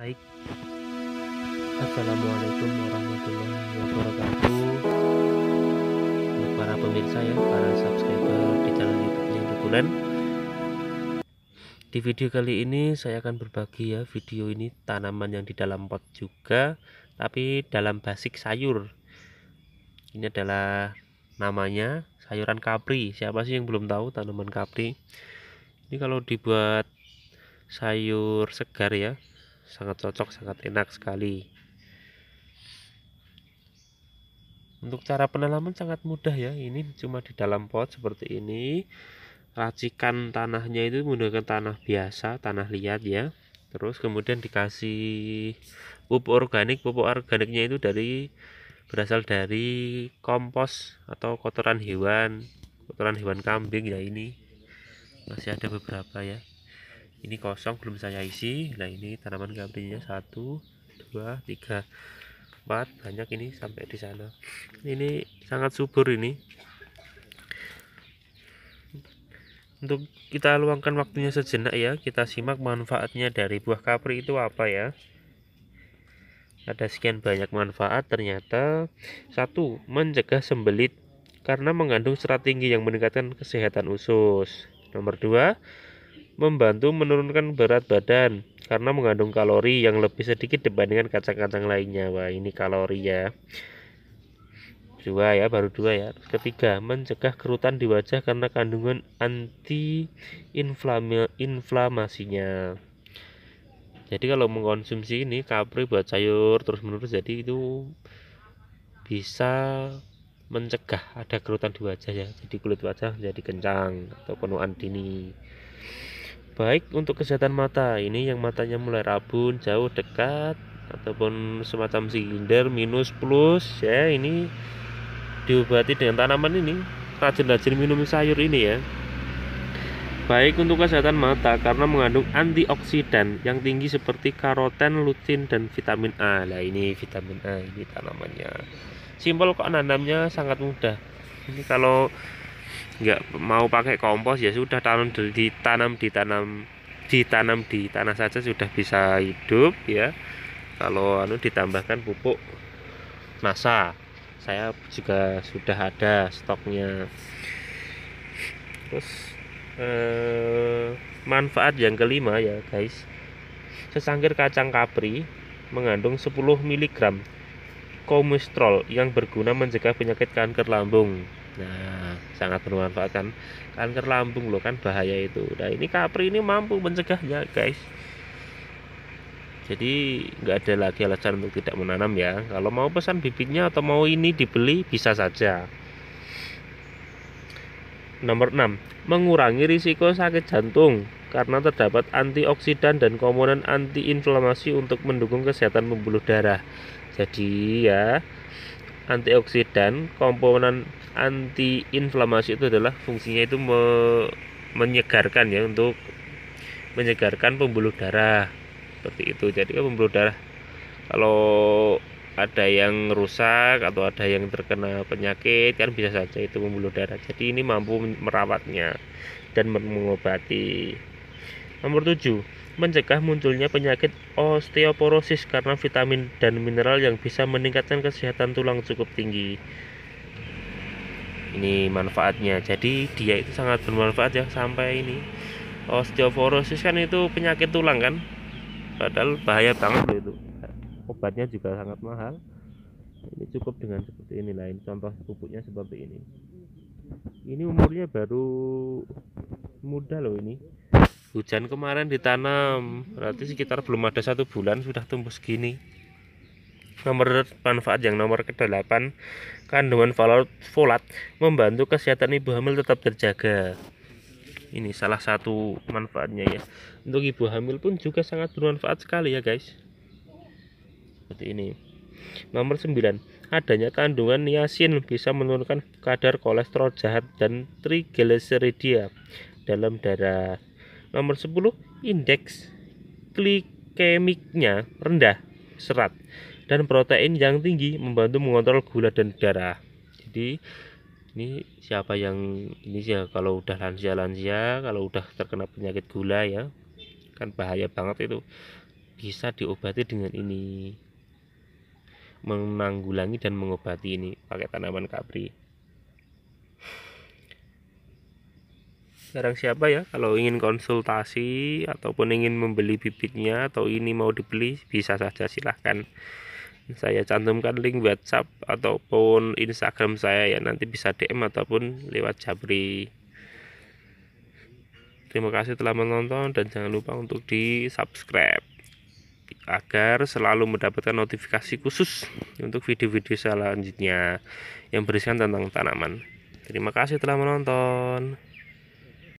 Baik. Assalamualaikum warahmatullahi wabarakatuh. Untuk para pemirsa ya, para subscriber di channel YouTube-nya di Di video kali ini saya akan berbagi ya video ini tanaman yang di dalam pot juga tapi dalam basik sayur. Ini adalah namanya sayuran kapri. Siapa sih yang belum tahu tanaman kapri? Ini kalau dibuat sayur segar ya sangat cocok sangat enak sekali untuk cara penanaman sangat mudah ya ini cuma di dalam pot seperti ini racikan tanahnya itu menggunakan tanah biasa tanah liat ya terus kemudian dikasih pupuk organik pupuk organiknya itu dari berasal dari kompos atau kotoran hewan kotoran hewan kambing ya ini masih ada beberapa ya ini kosong belum saya isi nah ini tanaman gabrinya satu dua tiga empat banyak ini sampai di sana ini sangat subur ini untuk kita luangkan waktunya sejenak ya kita simak manfaatnya dari buah kapri itu apa ya ada sekian banyak manfaat ternyata satu mencegah sembelit karena mengandung serat tinggi yang meningkatkan kesehatan usus nomor dua membantu menurunkan berat badan karena mengandung kalori yang lebih sedikit dibandingkan kacang-kacang lainnya wah ini kalori ya dua ya baru dua ya ketiga mencegah kerutan di wajah karena kandungan anti inflamasinya jadi kalau mengkonsumsi ini kapri buat sayur terus menerus jadi itu bisa mencegah ada kerutan di wajah ya jadi kulit wajah jadi kencang atau penuaan dini baik untuk kesehatan mata ini yang matanya mulai rabun jauh dekat ataupun semacam silinder minus plus ya ini diobati dengan tanaman ini rajin-rajin minum sayur ini ya baik untuk kesehatan mata karena mengandung antioksidan yang tinggi seperti karoten, lutin dan vitamin A lah ini vitamin A ini tanamannya simpel kok nanamnya sangat mudah ini kalau nggak mau pakai kompos ya sudah tanam ditanam ditanam tanam di tanah saja sudah bisa hidup ya kalau anu ditambahkan pupuk masa saya juga sudah ada stoknya terus eh, manfaat yang kelima ya guys sesangkir kacang kapri mengandung 10 mg komistrol yang berguna mencegah penyakit kanker lambung nah sangat bermanfaat kan kanker lambung loh kan bahaya itu nah ini kapri ini mampu mencegahnya guys jadi nggak ada lagi alasan untuk tidak menanam ya kalau mau pesan bibitnya atau mau ini dibeli bisa saja nomor 6 mengurangi risiko sakit jantung karena terdapat antioksidan dan komponen antiinflamasi untuk mendukung kesehatan pembuluh darah jadi ya antioksidan komponen antiinflamasi itu adalah fungsinya itu me menyegarkan ya untuk menyegarkan pembuluh darah seperti itu jadi kan pembuluh darah kalau ada yang rusak atau ada yang terkena penyakit kan bisa saja itu pembuluh darah jadi ini mampu merawatnya dan mengobati Nomor 7. Mencegah munculnya penyakit osteoporosis karena vitamin dan mineral yang bisa meningkatkan kesehatan tulang cukup tinggi. Ini manfaatnya. Jadi dia itu sangat bermanfaat ya sampai ini. Osteoporosis kan itu penyakit tulang kan? Padahal bahaya banget loh itu. Obatnya juga sangat mahal. Ini cukup dengan seperti ini lain contoh pupuknya seperti ini. Ini umurnya baru muda loh ini hujan kemarin ditanam berarti sekitar belum ada satu bulan sudah tumbuh segini nomor manfaat yang nomor ke-8 kandungan folat membantu kesehatan ibu hamil tetap terjaga ini salah satu manfaatnya ya untuk ibu hamil pun juga sangat bermanfaat sekali ya guys seperti ini nomor 9 adanya kandungan niacin bisa menurunkan kadar kolesterol jahat dan trigliserida dalam darah Nomor 10, indeks glikemiknya rendah, serat dan protein yang tinggi membantu mengontrol gula dan darah. Jadi ini siapa yang ini sih ya, kalau udah lansia lansia kalau udah terkena penyakit gula ya kan bahaya banget itu bisa diobati dengan ini menanggulangi dan mengobati ini pakai tanaman kapri barang siapa ya kalau ingin konsultasi ataupun ingin membeli bibitnya atau ini mau dibeli bisa saja silahkan saya cantumkan link WhatsApp ataupun Instagram saya ya nanti bisa DM ataupun lewat Jabri terima kasih telah menonton dan jangan lupa untuk di subscribe agar selalu mendapatkan notifikasi khusus untuk video-video selanjutnya yang berisikan tentang tanaman. Terima kasih telah menonton.